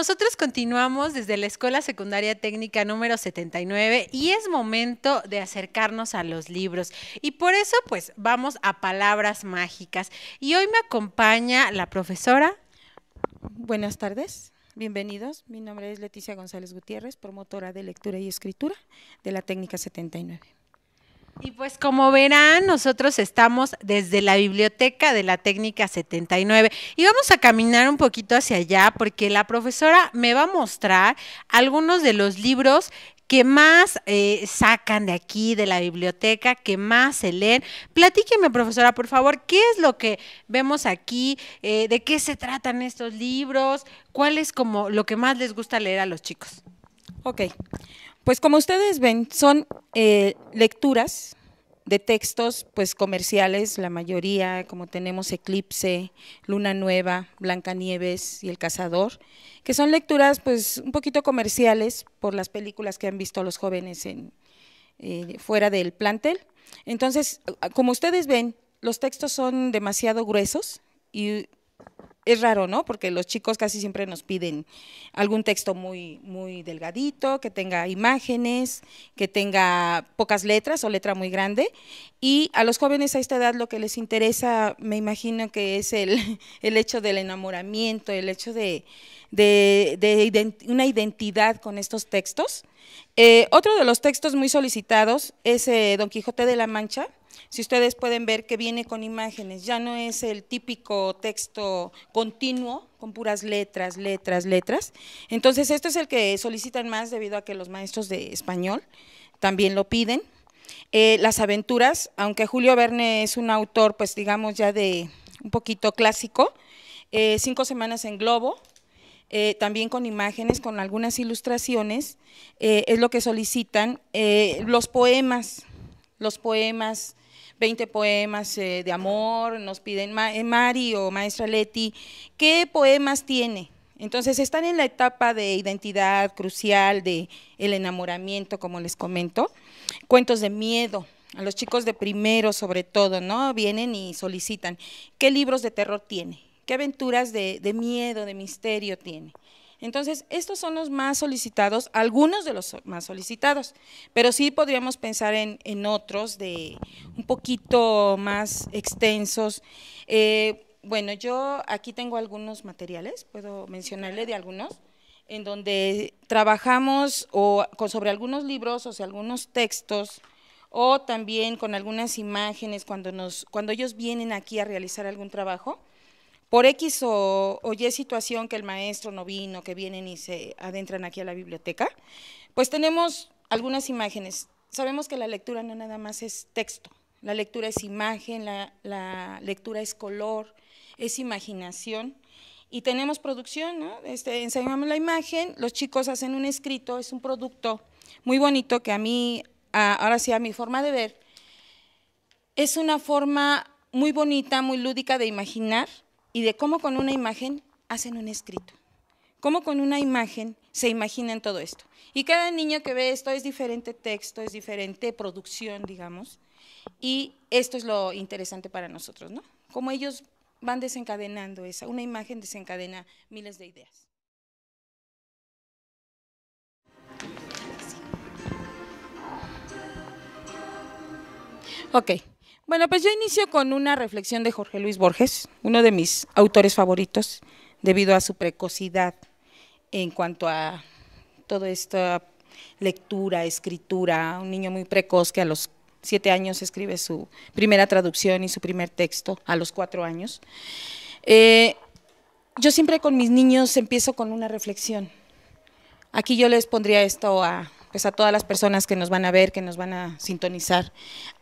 nosotros continuamos desde la Escuela Secundaria Técnica número 79 y es momento de acercarnos a los libros. Y por eso, pues, vamos a palabras mágicas. Y hoy me acompaña la profesora. Buenas tardes. Bienvenidos, mi nombre es Leticia González Gutiérrez, promotora de lectura y escritura de la Técnica 79. Y pues como verán, nosotros estamos desde la biblioteca de la técnica 79 y vamos a caminar un poquito hacia allá porque la profesora me va a mostrar algunos de los libros que más eh, sacan de aquí, de la biblioteca, que más se leen. Platíqueme, profesora, por favor, ¿qué es lo que vemos aquí? Eh, ¿De qué se tratan estos libros? ¿Cuál es como lo que más les gusta leer a los chicos? Ok. Pues como ustedes ven, son eh, lecturas de textos pues comerciales, la mayoría, como tenemos Eclipse, Luna Nueva, Blancanieves y El Cazador, que son lecturas pues un poquito comerciales por las películas que han visto los jóvenes en, eh, fuera del plantel. Entonces, como ustedes ven, los textos son demasiado gruesos y es raro, ¿no? Porque los chicos casi siempre nos piden algún texto muy, muy delgadito, que tenga imágenes, que tenga pocas letras o letra muy grande. Y a los jóvenes a esta edad lo que les interesa, me imagino que es el, hecho del enamoramiento, el hecho de, de, de una identidad con estos textos. Eh, otro de los textos muy solicitados es eh, Don Quijote de la Mancha si ustedes pueden ver que viene con imágenes, ya no es el típico texto continuo con puras letras, letras, letras. Entonces, esto es el que solicitan más debido a que los maestros de español también lo piden. Eh, las aventuras, aunque Julio Verne es un autor, pues digamos ya de un poquito clásico, eh, cinco semanas en globo, eh, también con imágenes, con algunas ilustraciones, es lo que solicitan. los poemas, los poemas, 20 poemas eh, de amor, nos piden eh, Mari o maestra Leti, ¿qué poemas tiene? Entonces están en la etapa de identidad crucial, de el enamoramiento, como les comento, cuentos de miedo, a los chicos de primero sobre todo, ¿no? Vienen y solicitan, ¿qué libros de terror tiene? ¿Qué aventuras de miedo, de misterio tiene? Entonces, estos son los más solicitados, algunos de los más solicitados, pero sí podríamos pensar en, otros de un poquito más extensos. Eh, bueno, yo aquí tengo algunos materiales, puedo mencionarle de algunos, en donde trabajamos o sobre algunos libros o sea, algunos textos o también con algunas imágenes cuando nos cuando ellos vienen aquí a realizar algún trabajo por X o, Y situación que el maestro no vino, que vienen y se adentran aquí a la biblioteca, pues tenemos algunas imágenes. Sabemos que la lectura no nada más es texto, la lectura es imagen, la, lectura es color, es imaginación. Y tenemos producción, ¿no? Este, enseñamos la imagen, los chicos hacen un escrito, es un producto muy bonito que a mí, ahora sí, a mi forma de ver, es una forma muy bonita, muy lúdica de imaginar y de cómo con una imagen hacen un escrito, cómo con una imagen se imaginan todo esto. Y cada niño que ve esto es diferente texto, es diferente producción, digamos, y esto es lo interesante para nosotros, ¿no? Cómo ellos van desencadenando esa, una imagen desencadena miles de ideas. Ok. Bueno, pues yo inicio con una reflexión de Jorge Luis Borges, uno de mis autores favoritos, debido a su precocidad en cuanto a toda esta lectura, escritura, un niño muy precoz que a los siete años escribe su primera traducción y su primer texto, a los cuatro años. Eh, yo siempre con mis niños empiezo con una reflexión. Aquí yo les pondría esto a, pues a todas las personas que nos van a ver, que nos van a sintonizar.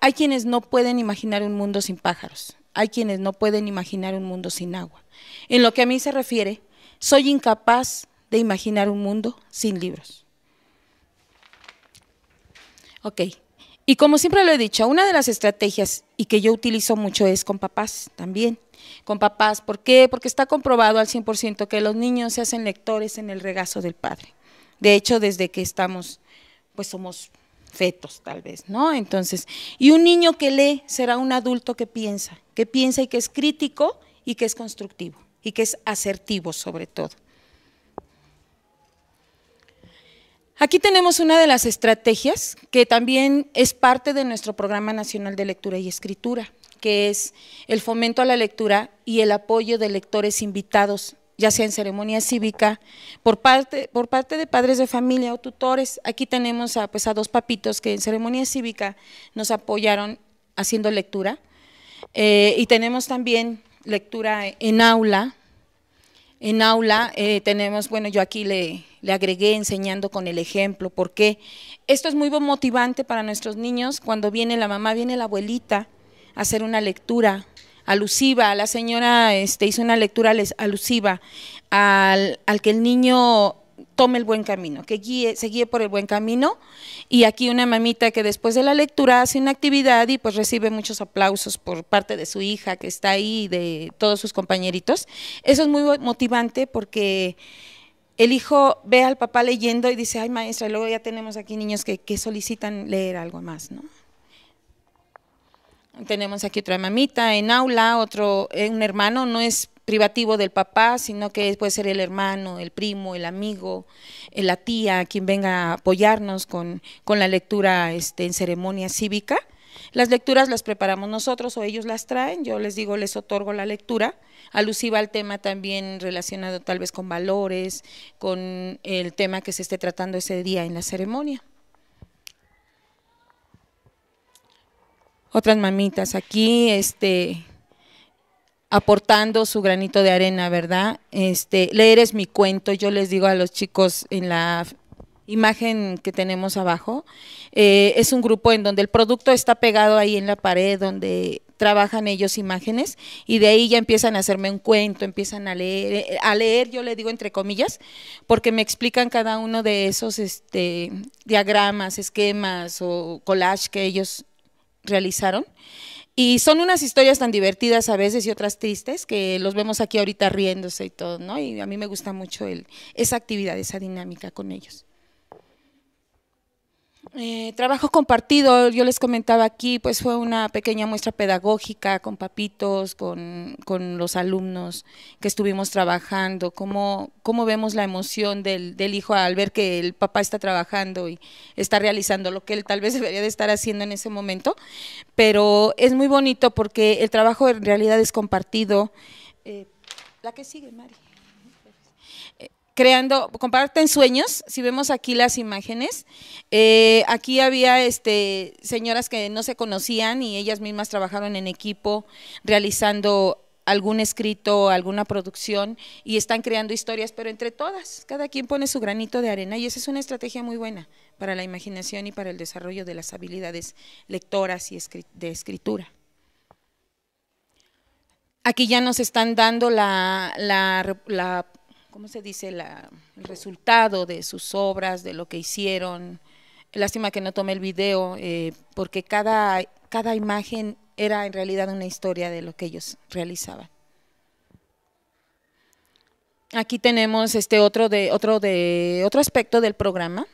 Hay quienes no pueden imaginar un mundo sin pájaros, hay quienes no pueden imaginar un mundo sin agua. En lo que a mí se refiere, soy incapaz de imaginar un mundo sin libros. Ok, y como siempre lo he dicho, una de las estrategias y que yo utilizo mucho es con papás también con papás. ¿Por qué? Porque está comprobado al 100% que los niños se hacen lectores en el regazo del padre. De hecho, desde que estamos pues somos fetos tal vez, ¿no? Entonces, y un niño que lee será un adulto que piensa, que piensa y que es crítico y que es constructivo y que es asertivo sobre todo. Aquí tenemos una de las estrategias que también es parte de nuestro Programa Nacional de Lectura y Escritura, que es el fomento a la lectura y el apoyo de lectores invitados ya sea en ceremonia cívica, por parte, por parte de padres de familia o tutores. Aquí tenemos a, pues, a dos papitos que en ceremonia cívica nos apoyaron haciendo lectura. Eh, y tenemos también lectura en aula. En aula eh, tenemos, bueno, yo aquí le, le agregué enseñando con el ejemplo, porque esto es muy motivante para nuestros niños cuando viene la mamá, viene la abuelita a hacer una lectura alusiva, la señora este, hizo una lectura alusiva al, al que el niño tome el buen camino, que guíe, se guíe por el buen camino. Y aquí una mamita que después de la lectura hace una actividad y pues recibe muchos aplausos por parte de su hija que está ahí y de todos sus compañeritos. Eso es muy motivante porque el hijo ve al papá leyendo y dice, ay maestra, y luego ya tenemos aquí niños que, que solicitan leer algo más, ¿no? Tenemos aquí otra mamita en aula, otro, eh, un hermano, no es privativo del papá, sino que puede ser el hermano, el primo, el amigo, eh, la tía, quien venga a apoyarnos con, con la lectura este, en ceremonia cívica. Las lecturas las preparamos nosotros o ellos las traen, yo les digo, les otorgo la lectura, alusiva al tema también relacionado tal vez con valores, con el tema que se esté tratando ese día en la ceremonia. otras mamitas aquí, este, aportando su granito de arena, ¿verdad? Este, leer es mi cuento, yo les digo a los chicos en la imagen que tenemos abajo, eh, es un grupo en donde el producto está pegado ahí en la pared, donde trabajan ellos imágenes y de ahí ya empiezan a hacerme un cuento, empiezan a leer, eh, a leer yo le digo entre comillas, porque me explican cada uno de esos este, diagramas, esquemas o collage que ellos realizaron. Y son unas historias tan divertidas a veces y otras tristes que los vemos aquí ahorita riéndose y todo, ¿no? Y a mí me gusta mucho el, esa actividad, esa dinámica con ellos. Eh, trabajo compartido, yo les comentaba aquí, pues fue una pequeña muestra pedagógica con papitos, con, los alumnos que estuvimos trabajando, cómo, cómo vemos la emoción del, del, hijo al ver que el papá está trabajando y está realizando lo que él tal vez debería de estar haciendo en ese momento, pero es muy bonito porque el trabajo en realidad es compartido. Eh, la que sigue, María creando, comparten sueños, si vemos aquí las imágenes, eh, aquí había este, señoras que no se conocían y ellas mismas trabajaron en equipo realizando algún escrito, alguna producción y están creando historias, pero entre todas, cada quien pone su granito de arena y esa es una estrategia muy buena para la imaginación y para el desarrollo de las habilidades lectoras y de escritura. Aquí ya nos están dando la, la, la ¿cómo se dice? el resultado de sus obras, de lo que hicieron. Lástima que no tomé el video, eh, porque cada, cada imagen era en realidad una historia de lo que ellos realizaban. Aquí tenemos este otro de otro de otro aspecto del programa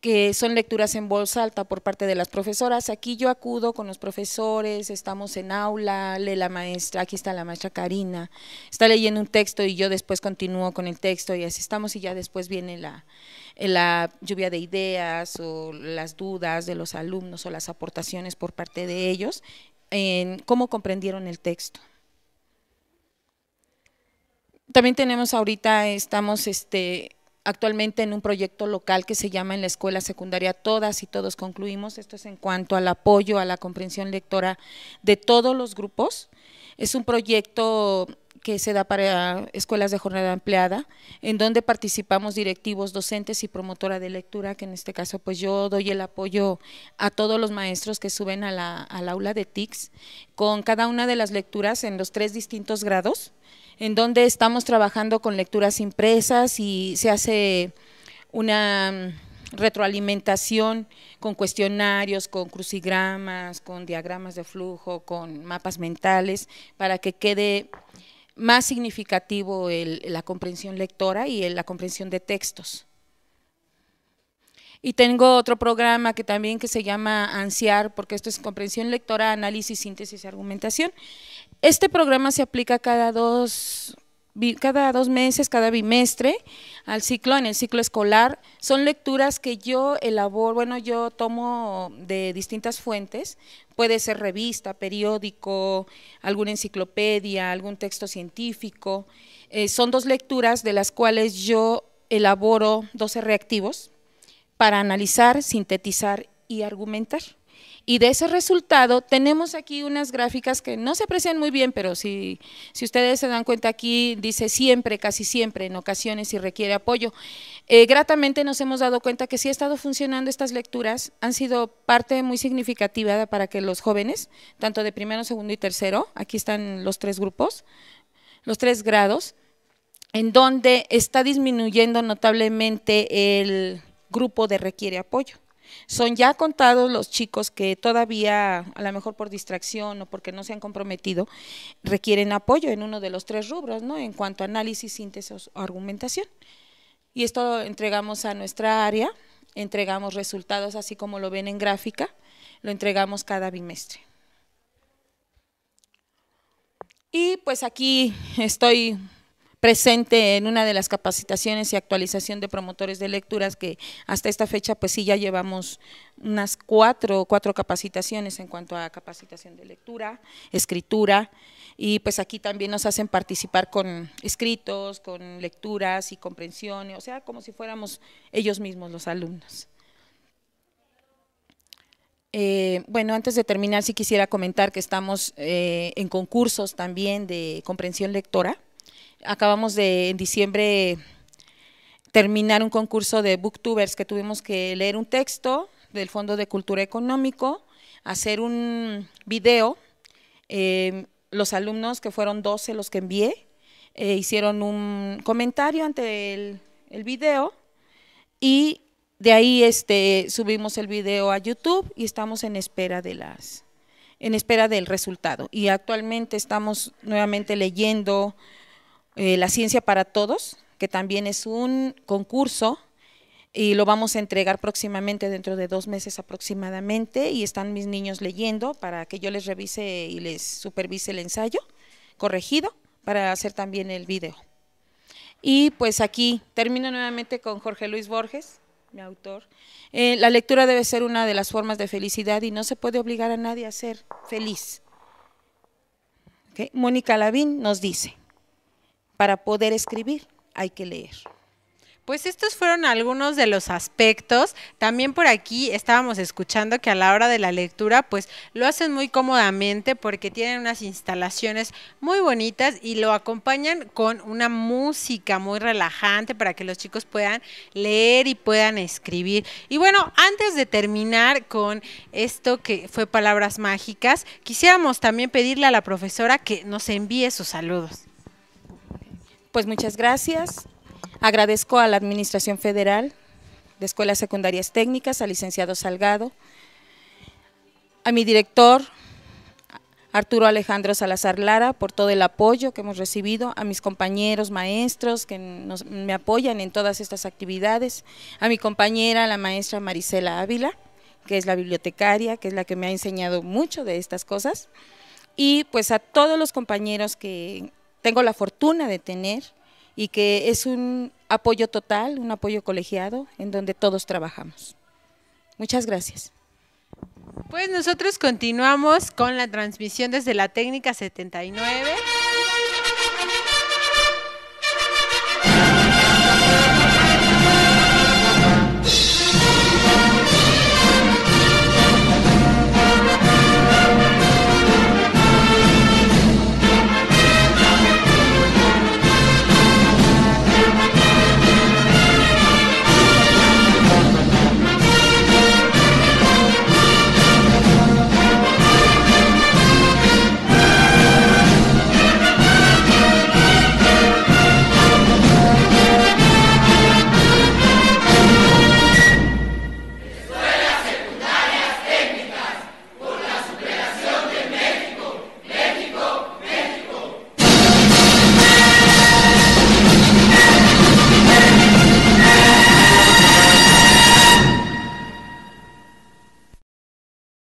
que son lecturas en voz alta por parte de las profesoras. Aquí yo acudo con los profesores, estamos en aula, lee la maestra, aquí está la maestra Karina, está leyendo un texto y yo después continúo con el texto y así estamos y ya después viene la, lluvia de ideas o las dudas de los alumnos o las aportaciones por parte de ellos en cómo comprendieron el texto. También tenemos ahorita, estamos este, actualmente en un proyecto local que se llama en la escuela secundaria Todas y Todos Concluimos. Esto es en cuanto al apoyo a la comprensión lectora de todos los grupos. Es un proyecto que se da para escuelas de jornada ampliada, en donde participamos directivos, docentes y promotora de lectura, que en este caso pues yo doy el apoyo a todos los maestros que suben a la, al aula de TICS, con cada una de las lecturas en los tres distintos grados, en donde estamos trabajando con lecturas impresas y se hace una mm, retroalimentación con cuestionarios, con crucigramas, con diagramas de flujo, con mapas mentales, para que quede más significativo la comprensión lectora y la comprensión de textos. Y tengo otro programa que también que se llama ANSIAR, porque esto es comprensión lectora, análisis, síntesis y argumentación. Este programa se aplica cada dos, cada meses, cada bimestre, al ciclo, en el ciclo escolar. Son lecturas que yo elaboro, bueno, yo tomo de distintas fuentes, puede ser revista, periódico, alguna enciclopedia, algún texto científico. Eh, son dos lecturas de las cuales yo elaboro 12 reactivos para analizar, sintetizar y argumentar. Y de ese resultado tenemos aquí unas gráficas que no se aprecian muy bien, pero si, si ustedes se dan cuenta aquí dice siempre, casi siempre, en ocasiones y requiere apoyo. Eh, gratamente nos hemos dado cuenta que si ha estado funcionando estas lecturas, han sido parte muy significativa para que los jóvenes, tanto de primero, segundo y tercero, aquí están los tres grupos, los tres grados, en donde está disminuyendo notablemente el grupo de requiere apoyo. Son ya contados los chicos que todavía, a lo mejor por distracción o porque no se han comprometido, requieren apoyo en uno de los tres rubros, ¿no? En cuanto a análisis, síntesis o argumentación. Y esto lo entregamos a nuestra área, entregamos resultados así como lo ven en gráfica, lo entregamos cada bimestre. Y pues aquí estoy presente en una de las capacitaciones y actualización de promotores de lecturas que hasta esta fecha pues sí ya llevamos unas cuatro, cuatro capacitaciones en cuanto a capacitación de lectura, escritura y pues aquí también nos hacen participar con escritos, con lecturas y comprensión, o sea, como si fuéramos ellos mismos los alumnos. Eh, bueno, antes de terminar, sí quisiera comentar que estamos eh, en concursos también de comprensión lectora acabamos de en diciembre terminar un concurso de booktubers que tuvimos que leer un texto del Fondo de Cultura Económico, hacer un video. Em, los alumnos, que fueron 12 los que envié, eh, hicieron un comentario ante el, video y de ahí este, subimos el video a YouTube y estamos en espera de las en espera del resultado. Y actualmente estamos nuevamente leyendo eh, la Ciencia para Todos, que también es un concurso y lo vamos a entregar próximamente dentro de dos meses aproximadamente y están mis niños leyendo para que yo les revise y les supervise el ensayo corregido para hacer también el video. Y pues aquí termino nuevamente con Jorge Luis Borges, mi autor. Eh, la lectura debe ser una de las formas de felicidad y no se puede obligar a nadie a ser feliz. Mónica Lavín nos dice para poder escribir hay que leer. Pues estos fueron algunos de los aspectos. También por aquí estábamos escuchando que a la hora de la lectura, pues lo hacen muy cómodamente porque tienen unas instalaciones muy bonitas y lo acompañan con una música muy relajante para que los chicos puedan leer y puedan escribir. Y bueno, antes de terminar con esto que fue palabras mágicas, quisiéramos también pedirle a la profesora que nos envíe sus saludos. Pues muchas gracias. Agradezco a la Administración Federal de Escuelas Secundarias Técnicas, al licenciado Salgado, a mi director, Arturo Alejandro Salazar Lara, por todo el apoyo que hemos recibido, a mis compañeros maestros que me apoyan en todas estas actividades, a mi compañera, la maestra Marisela Ávila, que es la bibliotecaria, que es la que me ha enseñado mucho de estas cosas, y pues a todos los compañeros que tengo la fortuna de tener y que es un apoyo total, un apoyo colegiado en donde todos trabajamos. Muchas gracias. Pues nosotros continuamos con la transmisión desde la técnica 79.